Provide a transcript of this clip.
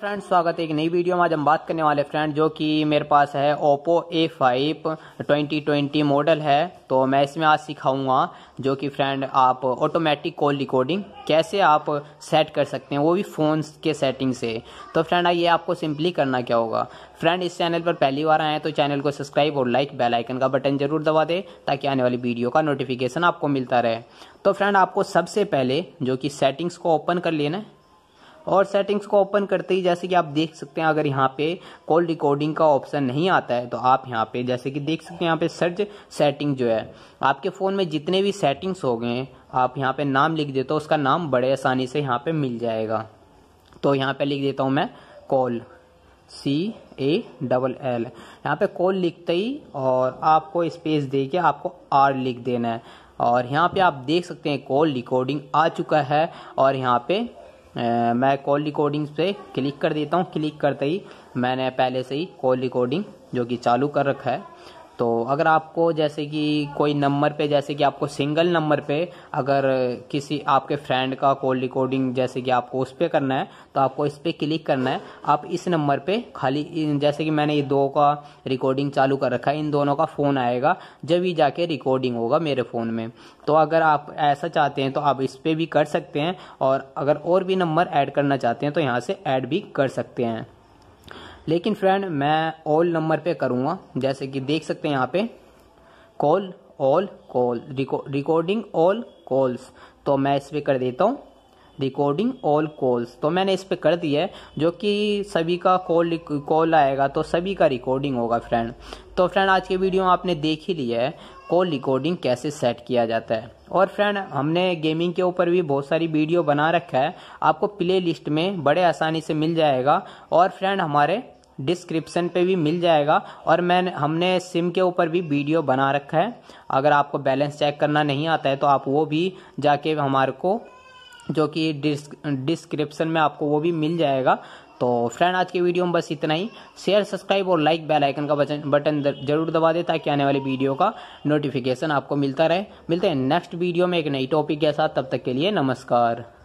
friend स्वागत है एक नई वीडियो में आज हम बात करने वाले फ्रेंड जो कि मेरे पास है Oppo A five twenty twenty model है तो मैं इसमें आज सिखाऊंगा जो कि फ्रेंड आप ऑटोमेटिक कॉल रिकॉर्डिंग कैसे आप सेट कर सकते हैं वो भी फ़ोन के सेटिंग से तो फ्रेंड ये आपको सिंपली करना क्या होगा फ्रेंड इस चैनल पर पहली बार आए हैं तो चैनल को सब्सक्राइब और लाइक बेलाइकन का बटन जरूर दबा दें ताकि आने वाली वीडियो का नोटिफिकेशन आपको मिलता रहे तो फ्रेंड आपको सबसे पहले जो कि सेटिंग्स को ओपन कर लेना है और सेटिंग्स को ओपन करते ही जैसे कि आप देख सकते हैं अगर यहाँ पे कॉल रिकॉर्डिंग का ऑप्शन नहीं आता है तो आप यहाँ पे जैसे कि देख सकते हैं यहाँ पे सर्च सेटिंग जो है आपके फ़ोन में जितने भी सेटिंग्स हो गए आप यहाँ पे नाम लिख देते हो उसका नाम बड़े आसानी से यहाँ पे मिल जाएगा तो यहाँ पे लिख देता हूँ मैं call C A double L यहाँ पे कॉल लिखते ही और आपको स्पेस दे के आपको आर लिख देना है और यहाँ पे आप देख सकते हैं कॉल रिकॉर्डिंग आ चुका है और यहाँ पे मैं कॉल रिकॉर्डिंग पे क्लिक कर देता हूँ क्लिक करते ही मैंने पहले से ही कॉल रिकॉर्डिंग जो कि चालू कर रखा है तो अगर आपको जैसे कि कोई नंबर पे जैसे कि आपको सिंगल नंबर पे अगर किसी आपके फ्रेंड का कॉल रिकॉर्डिंग जैसे कि आपको उस पर करना है तो आपको इस पर क्लिक करना है आप इस नंबर पे खाली जैसे कि मैंने ये दो का रिकॉर्डिंग चालू कर रखा है इन दोनों का फ़ोन आएगा जब ही जाके रिकॉर्डिंग होगा मेरे फ़ोन में तो अगर आप ऐसा चाहते हैं तो आप इस पर भी कर सकते हैं और अगर और भी नंबर ऐड करना चाहते हैं तो यहाँ से ऐड भी कर सकते हैं लेकिन फ्रेंड मैं ऑल नंबर पे करूँगा जैसे कि देख सकते हैं यहाँ पे call all call recording all calls तो मैं इस पर कर देता हूँ रिकॉर्डिंग ऑल कॉल्स तो मैंने इस पर कर दिया है जो कि सभी का कॉल कॉल आएगा तो सभी का रिकॉर्डिंग होगा फ्रेंड तो फ्रेंड आज के वीडियो में आपने देख ही लिया है कॉल रिकॉर्डिंग कैसे सेट किया जाता है और फ्रेंड हमने गेमिंग के ऊपर भी बहुत सारी वीडियो बना रखा है आपको प्ले लिस्ट में बड़े आसानी से मिल जाएगा और फ्रेंड हमारे डिस्क्रिप्शन पे भी मिल जाएगा और मैं हमने सिम के ऊपर भी वीडियो बना रखा है अगर आपको बैलेंस चेक करना नहीं आता है तो आप वो भी जाके हमारे को जो कि डिस्क्रिप्शन में आपको वो भी मिल जाएगा तो फ्रेंड आज के वीडियो में बस इतना ही शेयर सब्सक्राइब और लाइक बेल आइकन का बटन जरूर दबा दे ताकि आने वाली वीडियो का नोटिफिकेशन आपको मिलता रहे मिलते हैं नेक्स्ट वीडियो में एक नई टॉपिक के साथ तब तक के लिए नमस्कार